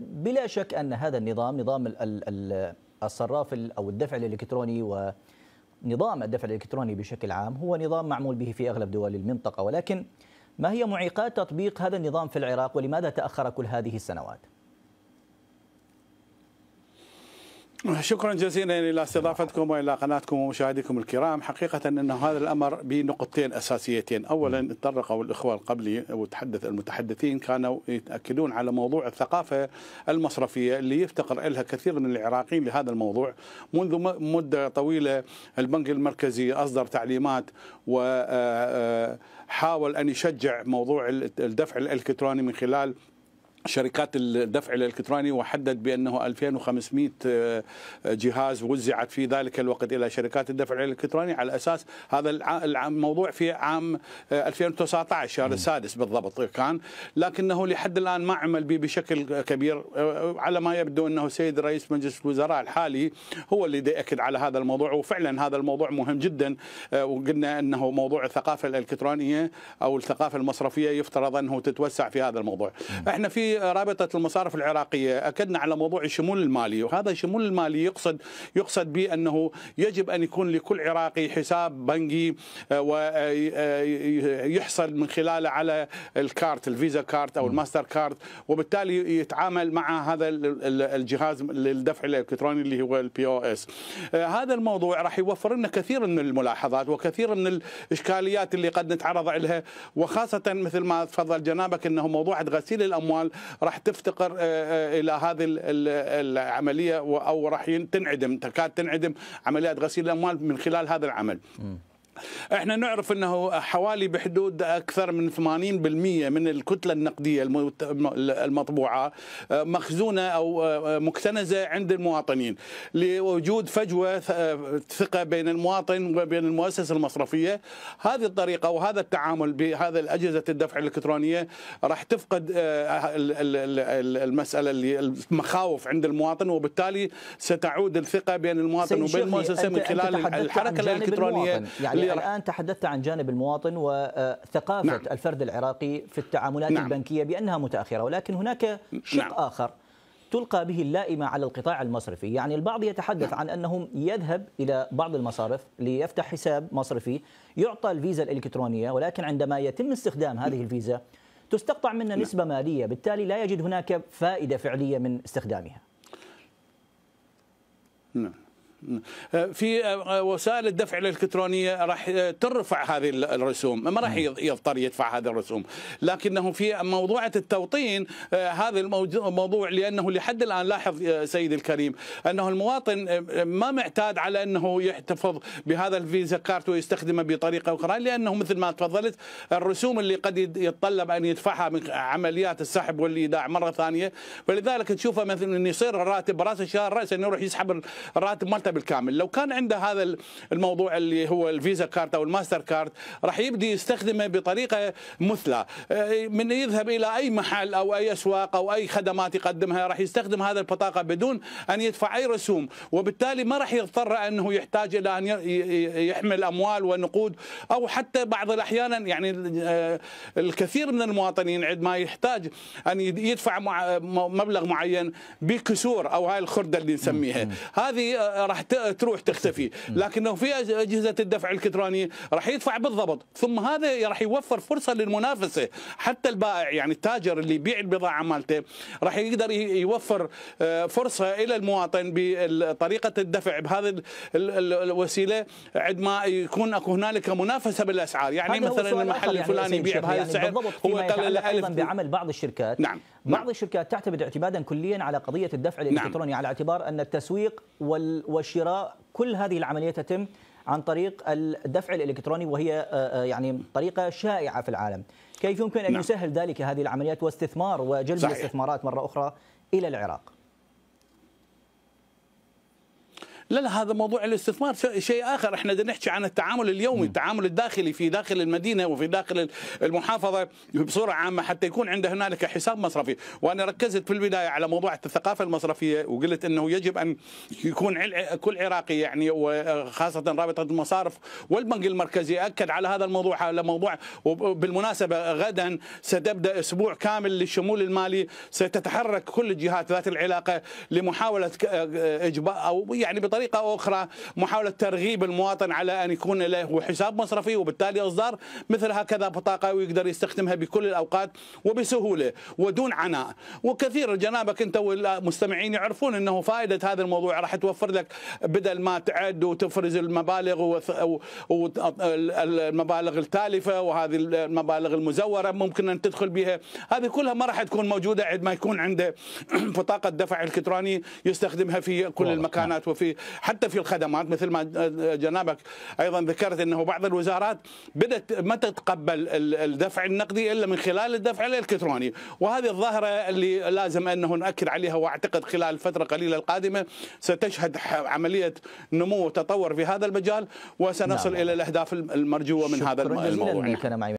بلا شك أن هذا النظام نظام الصراف أو الدفع الإلكتروني ونظام الدفع الإلكتروني بشكل عام هو نظام معمول به في أغلب دول المنطقة ولكن ما هي معيقات تطبيق هذا النظام في العراق ولماذا تأخر كل هذه السنوات؟ شكرا جزيلا الى استضافتكم والى قناتكم ومشاهديكم الكرام، حقيقه انه هذا الامر بنقطتين اساسيتين، اولا تطرقوا الاخوه قبلي وتحدث المتحدثين كانوا يتاكدون على موضوع الثقافه المصرفيه اللي يفتقر لها كثير من العراقيين لهذا الموضوع، منذ مده طويله البنك المركزي اصدر تعليمات و آه، آه، حاول ان يشجع موضوع الدفع الالكتروني من خلال شركات الدفع الالكتروني وحدد بانه 2500 آه، جهاز وزعت في ذلك الوقت الى شركات الدفع الالكتروني على اساس هذا الموضوع في عام 2019 آه، الشهر السادس بالضبط كان لكنه لحد الان ما عمل به بشكل كبير آه، على ما يبدو انه سيد رئيس مجلس الوزراء الحالي هو اللي ياكد على هذا الموضوع وفعلا هذا الموضوع مهم جدا وقلنا انه موضوع الثقافه الالكترونيه او الثقافه المصرفيه يفترض انه تتوسع في هذا الموضوع احنا في رابطه المصارف العراقيه اكدنا على موضوع الشمول المالي وهذا الشمول المالي يقصد يقصد بانه يجب ان يكون لكل عراقي حساب بنكي آه، ويحصل آه، آه، من خلاله على الكارت الفيزا كارت او الماستر كارت وبالتالي يتعامل مع هذا الجهاز للدفع الالكتروني اللي هو البي او اس هذا الموضوع راح يوفر لنا كثير من الملاحظات وكثير من الاشكاليات اللي قد نتعرض لها وخاصه مثل ما تفضل جنابك انه موضوع غسيل الاموال راح تفتقر آه، آه، الى هذه العمليه او راح تنعدم تكاد تنعدم عمليات غسيل الاموال من خلال هذا العمل. م. احنا نعرف انه حوالي بحدود اكثر من 80% من الكتله النقديه المطبوعه آه، مخزونه او آه، آه، مكتنزه عند المواطنين لوجود فجوه ثقه بين المواطن وبين المؤسسه المصرفيه هذه الطريقه وهذا التعامل بهذا الاجهزه الدفع الالكترونيه راح تفقد المساله اللي المخاوف عند المواطن وبالتالي ستعود الثقه بين المواطن وبين المؤسسه من خلال الحركه الالكترونيه يعني هي الآن تحدثت عن جانب المواطن وثقافة نعم. الفرد العراقي في التعاملات نعم. البنكية بأنها متأخرة ولكن هناك شق نعم. آخر تلقى به اللائمة على القطاع المصرفي يعني البعض يتحدث نعم. عن أنهم يذهب إلى بعض المصارف ليفتح حساب مصرفي يعطى الفيزا الإلكترونية ولكن عندما يتم استخدام هذه الفيزا تستقطع منها نعم. نسبة مالية بالتالي لا يجد هناك فائدة فعلية من استخدامها نعم في آه، آه، وسائل الدفع الالكترونيه راح آه، ترفع هذه الرسوم ما راح يضطر يدفع هذه الرسوم لكنه في موضوع التوطين هذا الموضوع لانه لحد الان لاحظ سيدي الكريم انه المواطن ما معتاد على انه يحتفظ بهذا الفيزا كارت ويستخدمه بطريقه اخرى لانه مثل ما تفضلت الرسوم اللي قد يتطلب ان يدفعها من عمليات السحب والايداع مره ثانيه فلذلك تشوفه مثلا يصير الراتب راس الشهر راس انه يروح يسحب الراتب مالته بالكامل لو كان عنده هذا الموضوع اللي هو الفيزا كارت او الماستر كارد راح يبدي يستخدمه بطريقه مثلى آه، من يذهب الى اي محل او اي اسواق او اي خدمات يقدمها راح يستخدم هذا البطاقه بدون ان يدفع اي رسوم وبالتالي ما راح يضطر انه يحتاج الى ان يحمل اموال ونقود او حتى بعض الاحيان يعني آه، الكثير من المواطنين عندما يحتاج ان يدفع مبلغ معين بكسور او هاي الخرده اللي نسميها هذه آه، راح تروح تختفي لكنه في اجهزه الدفع الالكتروني راح يدفع بالضبط ثم هذا راح يوفر فرصه للمنافسه حتى البائع يعني التاجر اللي يبيع البضاعه مالته راح يقدر يوفر آه، فرصه الى المواطن بطريقه الدفع بهذه الوسيله عند ما يكون اكو هنالك منافسه بالاسعار يعني مثلا المحل يعني الفلاني يبيع بهذا السعر يعني هو يتعلق ايضا بعمل بعض الشركات نعم بعض الشركات تعتمد اعتمادا كليا على قضيه الدفع نعم. الالكتروني نعم. على اعتبار ان التسويق والشراء كل هذه العمليه تتم عن طريق الدفع الالكتروني وهي آه، آه، يعني طريقه شائعه في العالم كيف يمكن ان نعم. يسهل ذلك هذه العمليات واستثمار وجلب الاستثمارات مره اخرى الى العراق لا لا هذا موضوع الاستثمار شيء اخر احنا بدنا نحكي عن التعامل اليومي التعامل الداخلي في داخل المدينه وفي داخل المحافظه بصوره عامه حتى يكون عند هنالك حساب مصرفي وانا ركزت في البدايه على موضوع الثقافه المصرفيه وقلت انه يجب ان يكون كل عراقي يعني وخاصه رابطه المصارف والبنك المركزي اكد على هذا الموضوع على موضوع وبالمناسبه غدا ستبدا اسبوع كامل للشمول المالي ستتحرك كل الجهات ذات العلاقه لمحاوله اجباء او يعني بطريقة طريقة أخرى محاولة ترغيب المواطن على أن يكون له حساب مصرفي وبالتالي إصدار مثل هكذا بطاقة ويقدر يستخدمها بكل الأوقات وبسهولة ودون عناء وكثير جنابك أنت والمستمعين يعرفون أنه فائدة هذا الموضوع راح توفر لك بدل ما تعد وتفرز المبالغ والمبالغ التالفة وهذه المبالغ المزورة ممكن أن تدخل بها هذه كلها ما راح تكون موجودة عندما يكون عنده بطاقة دفع الكتروني يستخدمها في كل نعم. المكانات وفي حتى في الخدمات مثل ما آه، آه، جنابك ايضا ذكرت انه بعض الوزارات بدات ما تتقبل الدفع النقدي الا من خلال الدفع الالكتروني وهذه الظاهره اللي لازم انه ناكد عليها واعتقد خلال الفتره القليله القادمه ستشهد عمليه نمو وتطور في هذا المجال وسنصل نعم. الى الاهداف المرجوه من هذا الموضوع